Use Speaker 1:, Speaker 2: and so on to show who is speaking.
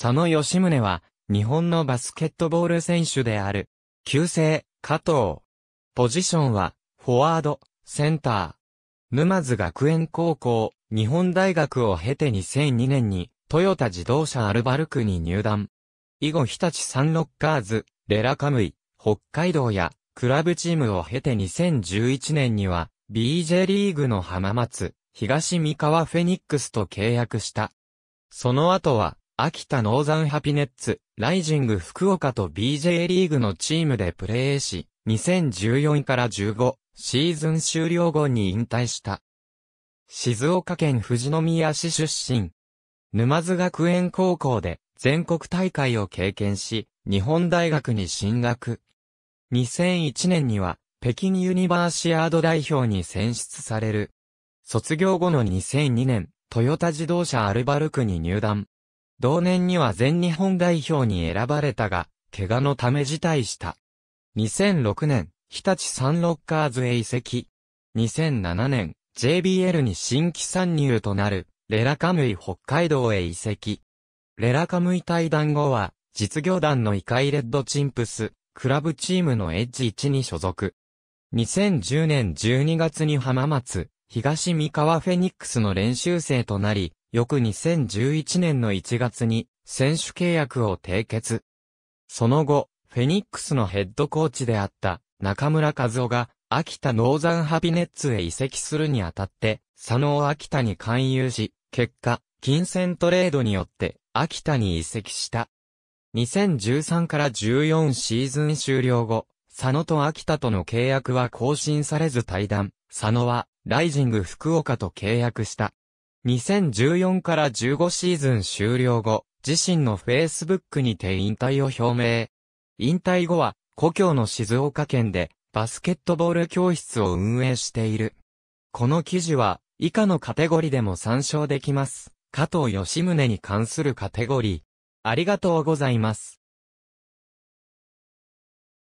Speaker 1: 佐野義宗は、日本のバスケットボール選手である。旧姓、加藤。ポジションは、フォワード、センター。沼津学園高校、日本大学を経て2002年に、トヨタ自動車アルバルクに入団。以後日立サンロッカーズ、レラカムイ、北海道や、クラブチームを経て2011年には、BJ リーグの浜松、東三河フェニックスと契約した。その後は、秋田ノーザンハピネッツ、ライジング福岡と BJ リーグのチームでプレーし、2014から15シーズン終了後に引退した。静岡県富士宮市出身。沼津学園高校で全国大会を経験し、日本大学に進学。2001年には北京ユニバーシアード代表に選出される。卒業後の2002年、トヨタ自動車アルバルクに入団。同年には全日本代表に選ばれたが、怪我のため辞退した。2006年、日立サンロッカーズへ移籍。2007年、JBL に新規参入となる、レラカムイ北海道へ移籍。レラカムイ対談後は、実業団のイカイレッドチンプス、クラブチームのエッジ1に所属。2010年12月に浜松、東三河フェニックスの練習生となり、翌2011年の1月に選手契約を締結。その後、フェニックスのヘッドコーチであった中村和夫が秋田ノーザンハビネッツへ移籍するにあたって、佐野秋田に勧誘し、結果、金銭トレードによって秋田に移籍した。2013から14シーズン終了後、佐野と秋田との契約は更新されず対談。佐野は、ライジング福岡と契約した。2014から15シーズン終了後、自身の Facebook にて引退を表明。引退後は、故郷の静岡県で、バスケットボール教室を運営している。この記事は、以下のカテゴリでも参照できます。加藤義宗に関するカテゴリー。ありがとうございます。